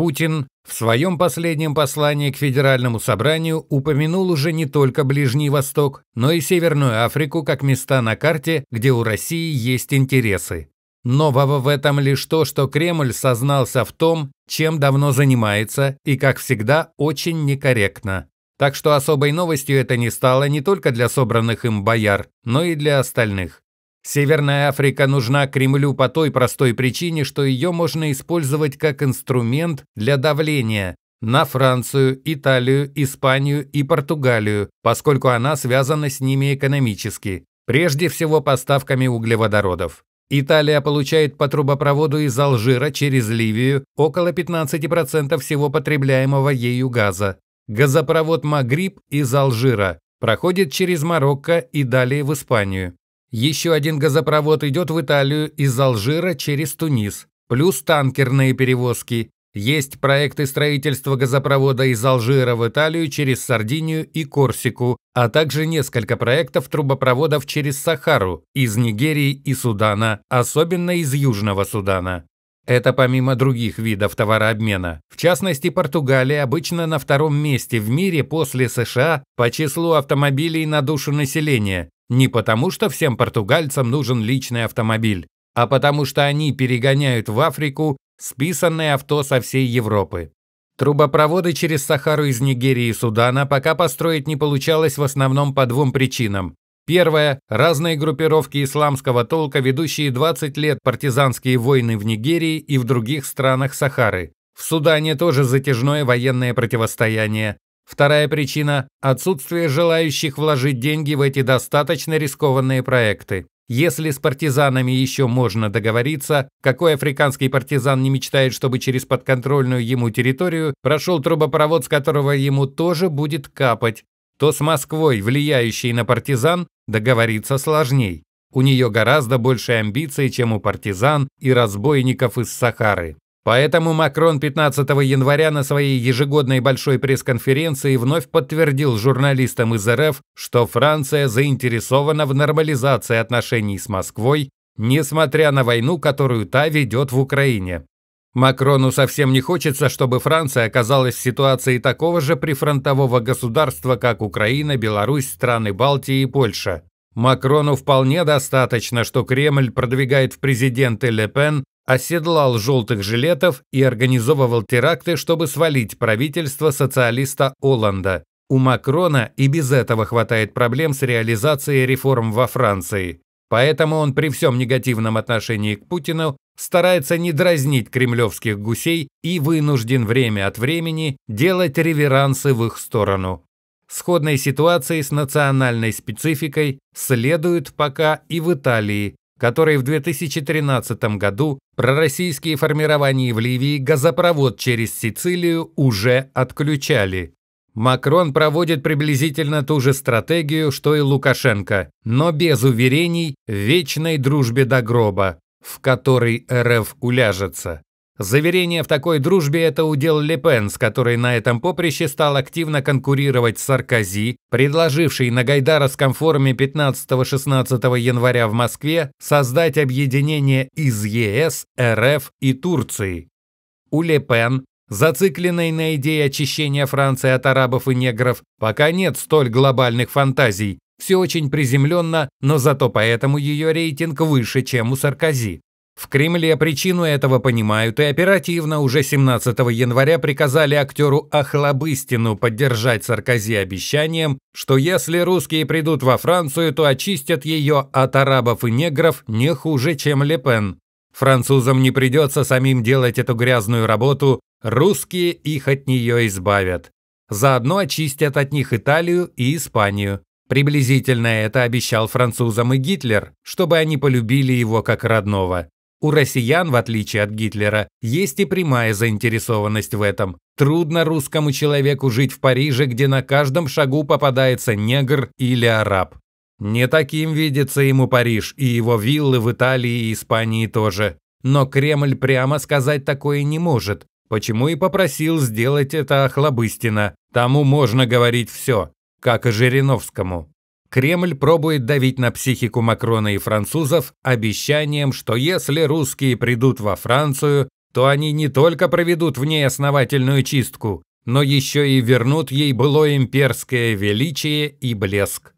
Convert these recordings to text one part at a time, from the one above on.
Путин в своем последнем послании к Федеральному собранию упомянул уже не только Ближний Восток, но и Северную Африку как места на карте, где у России есть интересы. Нового в этом лишь то, что Кремль сознался в том, чем давно занимается и, как всегда, очень некорректно. Так что особой новостью это не стало не только для собранных им бояр, но и для остальных. Северная Африка нужна Кремлю по той простой причине, что ее можно использовать как инструмент для давления на Францию, Италию, Испанию и Португалию, поскольку она связана с ними экономически, прежде всего поставками углеводородов. Италия получает по трубопроводу из Алжира через Ливию около 15% всего потребляемого ею газа. Газопровод «Магриб» из Алжира проходит через Марокко и далее в Испанию. Еще один газопровод идет в Италию из Алжира через Тунис. Плюс танкерные перевозки. Есть проекты строительства газопровода из Алжира в Италию через Сардинию и Корсику, а также несколько проектов трубопроводов через Сахару, из Нигерии и Судана, особенно из Южного Судана. Это помимо других видов товарообмена. В частности, Португалия обычно на втором месте в мире после США по числу автомобилей на душу населения. Не потому, что всем португальцам нужен личный автомобиль, а потому что они перегоняют в Африку списанные авто со всей Европы. Трубопроводы через Сахару из Нигерии и Судана пока построить не получалось в основном по двум причинам. Первое. Разные группировки исламского толка, ведущие 20 лет партизанские войны в Нигерии и в других странах Сахары. В Судане тоже затяжное военное противостояние. Вторая причина – отсутствие желающих вложить деньги в эти достаточно рискованные проекты. Если с партизанами еще можно договориться, какой африканский партизан не мечтает, чтобы через подконтрольную ему территорию прошел трубопровод, с которого ему тоже будет капать, то с Москвой, влияющей на партизан, договориться сложней. У нее гораздо больше амбиций, чем у партизан и разбойников из Сахары. Поэтому Макрон 15 января на своей ежегодной большой пресс-конференции вновь подтвердил журналистам из РФ, что Франция заинтересована в нормализации отношений с Москвой, несмотря на войну, которую та ведет в Украине. Макрону совсем не хочется, чтобы Франция оказалась в ситуации такого же прифронтового государства, как Украина, Беларусь, страны Балтии и Польша. Макрону вполне достаточно, что Кремль продвигает в президенты Ле Пен, оседлал желтых жилетов и организовывал теракты, чтобы свалить правительство социалиста Оланда. У Макрона и без этого хватает проблем с реализацией реформ во Франции. Поэтому он при всем негативном отношении к Путину старается не дразнить кремлевских гусей и вынужден время от времени делать реверансы в их сторону. Сходной ситуации с национальной спецификой следует пока и в Италии, которой в 2013 году пророссийские формирования в Ливии газопровод через Сицилию уже отключали. Макрон проводит приблизительно ту же стратегию, что и Лукашенко, но без уверений в вечной дружбе до гроба в который РФ уляжется. Заверение в такой дружбе – это удел Лепен, с которой на этом поприще стал активно конкурировать Саркози, предложивший на гайдаровском форуме 15-16 января в Москве создать объединение из ЕС, РФ и Турции. У Лепен, зацикленной на идее очищения Франции от арабов и негров, пока нет столь глобальных фантазий, все очень приземленно, но зато поэтому ее рейтинг выше, чем у Саркози. В Кремле причину этого понимают и оперативно уже 17 января приказали актеру Ахлобыстину поддержать Саркози обещанием, что если русские придут во Францию, то очистят ее от арабов и негров не хуже, чем Лепен. Французам не придется самим делать эту грязную работу, русские их от нее избавят. Заодно очистят от них Италию и Испанию. Приблизительно это обещал французам и Гитлер, чтобы они полюбили его как родного. У россиян, в отличие от Гитлера, есть и прямая заинтересованность в этом. Трудно русскому человеку жить в Париже, где на каждом шагу попадается негр или араб. Не таким видится ему Париж и его виллы в Италии и Испании тоже. Но Кремль прямо сказать такое не может. Почему и попросил сделать это Охлобыстина. Тому можно говорить все как и Жириновскому. Кремль пробует давить на психику Макрона и французов обещанием, что если русские придут во Францию, то они не только проведут в ней основательную чистку, но еще и вернут ей былое имперское величие и блеск.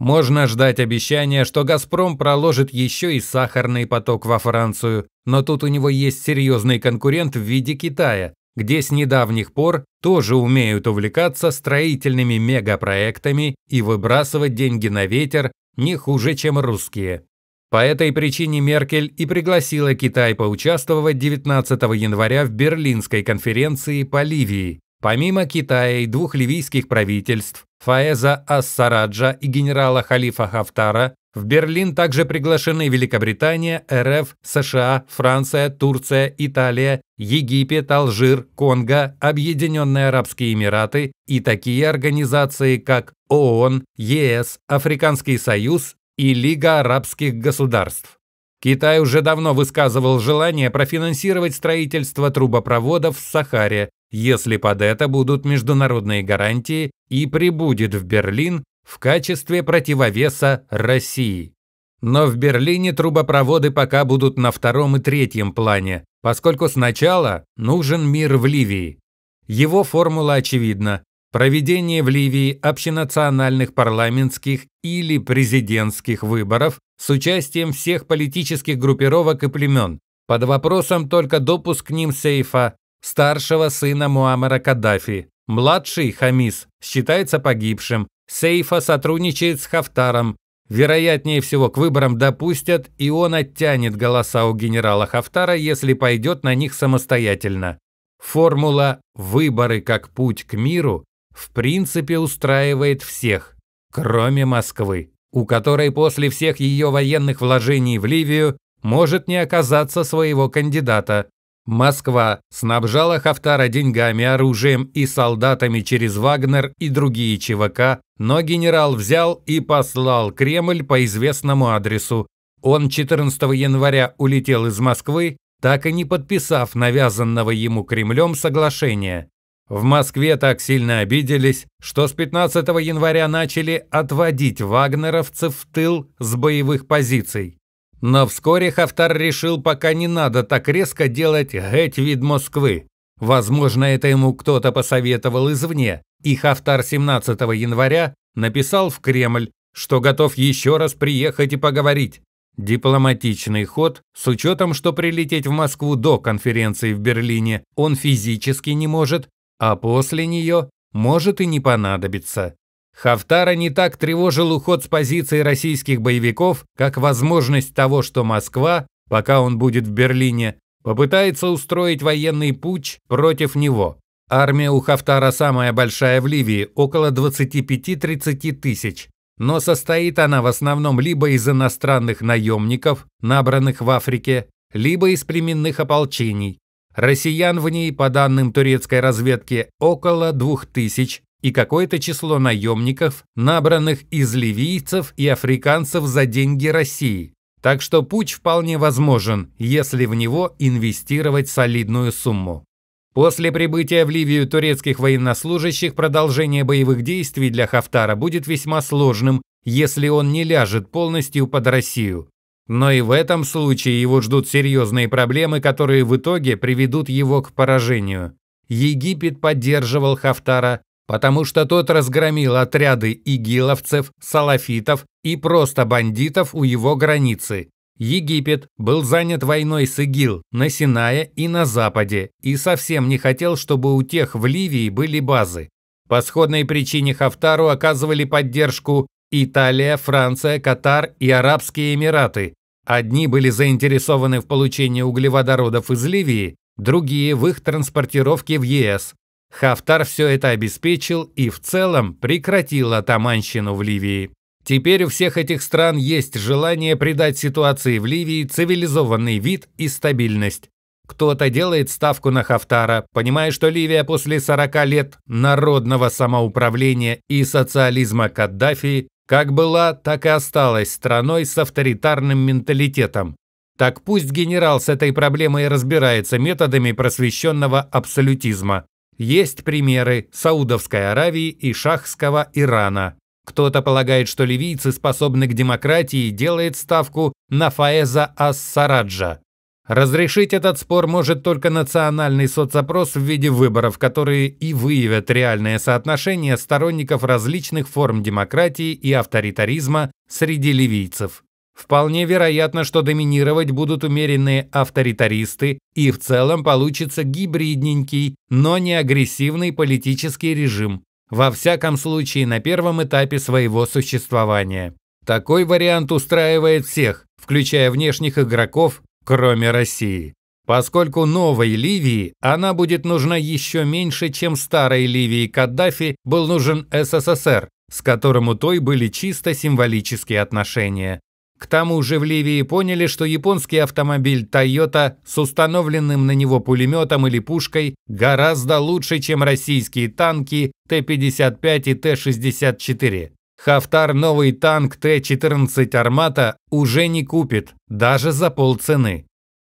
Можно ждать обещания, что «Газпром» проложит еще и сахарный поток во Францию, но тут у него есть серьезный конкурент в виде Китая, где с недавних пор тоже умеют увлекаться строительными мегапроектами и выбрасывать деньги на ветер не хуже, чем русские. По этой причине Меркель и пригласила Китай поучаствовать 19 января в Берлинской конференции по Ливии. Помимо Китая и двух ливийских правительств, Фаэза Ассараджа и генерала Халифа Хафтара, в Берлин также приглашены Великобритания, РФ, США, Франция, Турция, Италия, Египет, Алжир, Конго, Объединенные Арабские Эмираты и такие организации, как ООН, ЕС, Африканский Союз и Лига Арабских Государств. Китай уже давно высказывал желание профинансировать строительство трубопроводов в Сахаре, если под это будут международные гарантии и прибудет в Берлин в качестве противовеса России. Но в Берлине трубопроводы пока будут на втором и третьем плане, поскольку сначала нужен мир в Ливии. Его формула очевидна. Проведение в Ливии общенациональных парламентских или президентских выборов с участием всех политических группировок и племен. Под вопросом только допуск к ним Сейфа, старшего сына Муаммара Каддафи, младший Хамис считается погибшим. Сейфа сотрудничает с Хафтаром. Вероятнее всего, к выборам допустят, и он оттянет голоса у генерала Хафтара, если пойдет на них самостоятельно. Формула «выборы как путь к миру» в принципе устраивает всех, кроме Москвы, у которой после всех ее военных вложений в Ливию может не оказаться своего кандидата. Москва снабжала Хафтара деньгами, оружием и солдатами через Вагнер и другие ЧВК, но генерал взял и послал Кремль по известному адресу. Он 14 января улетел из Москвы, так и не подписав навязанного ему Кремлем соглашения. В Москве так сильно обиделись, что с 15 января начали отводить вагнеровцев в тыл с боевых позиций. Но вскоре Хафтар решил, пока не надо так резко делать «геть вид Москвы». Возможно, это ему кто-то посоветовал извне, и Хафтар 17 января написал в Кремль, что готов еще раз приехать и поговорить. Дипломатичный ход, с учетом, что прилететь в Москву до конференции в Берлине он физически не может, а после нее может и не понадобиться. Хафтара не так тревожил уход с позиции российских боевиков, как возможность того, что Москва, пока он будет в Берлине, попытается устроить военный путь против него. Армия у Хафтара самая большая в Ливии, около 25-30 тысяч, но состоит она в основном либо из иностранных наемников, набранных в Африке, либо из племенных ополчений. Россиян в ней, по данным турецкой разведки, около 2000, и какое-то число наемников, набранных из ливийцев и африканцев за деньги России. Так что путь вполне возможен, если в него инвестировать солидную сумму. После прибытия в Ливию турецких военнослужащих продолжение боевых действий для Хафтара будет весьма сложным, если он не ляжет полностью под Россию. Но и в этом случае его ждут серьезные проблемы, которые в итоге приведут его к поражению. Египет поддерживал Хафтара, потому что тот разгромил отряды игиловцев, салафитов и просто бандитов у его границы. Египет был занят войной с ИГИЛ на Синае и на Западе и совсем не хотел, чтобы у тех в Ливии были базы. По сходной причине Хафтару оказывали поддержку Италия, Франция, Катар и Арабские Эмираты. Одни были заинтересованы в получении углеводородов из Ливии, другие – в их транспортировке в ЕС. Хафтар все это обеспечил и в целом прекратил атаманщину в Ливии. Теперь у всех этих стран есть желание придать ситуации в Ливии цивилизованный вид и стабильность. Кто-то делает ставку на Хафтара, понимая, что Ливия после 40 лет народного самоуправления и социализма Каддафи как была, так и осталась страной с авторитарным менталитетом. Так пусть генерал с этой проблемой разбирается методами просвещенного абсолютизма. Есть примеры Саудовской Аравии и Шахского Ирана. Кто-то полагает, что ливийцы способны к демократии и делает ставку на Фаэза Ас-Сараджа. Разрешить этот спор может только национальный соцопрос в виде выборов, которые и выявят реальное соотношение сторонников различных форм демократии и авторитаризма среди ливийцев. Вполне вероятно, что доминировать будут умеренные авторитаристы, и в целом получится гибридненький, но не агрессивный политический режим, во всяком случае на первом этапе своего существования. Такой вариант устраивает всех, включая внешних игроков, кроме России. Поскольку новой Ливии она будет нужна еще меньше, чем старой Ливии Каддафи был нужен СССР, с которым у той были чисто символические отношения. К тому же в Ливии поняли, что японский автомобиль Toyota с установленным на него пулеметом или пушкой гораздо лучше, чем российские танки Т-55 и Т-64. Хафтар новый танк Т-14 «Армата» уже не купит, даже за полцены.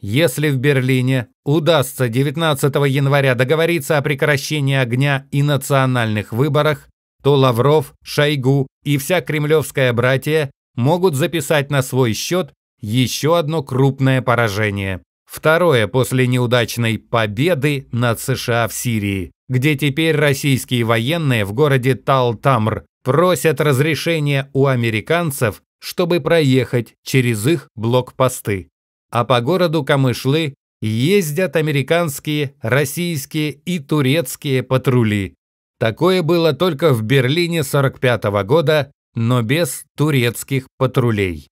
Если в Берлине удастся 19 января договориться о прекращении огня и национальных выборах, то Лавров, Шойгу и вся кремлевская братья могут записать на свой счет еще одно крупное поражение. Второе после неудачной победы над США в Сирии, где теперь российские военные в городе Тал-Тамр просят разрешения у американцев, чтобы проехать через их блокпосты. А по городу Камышлы ездят американские, российские и турецкие патрули. Такое было только в Берлине 45 года но без турецких патрулей.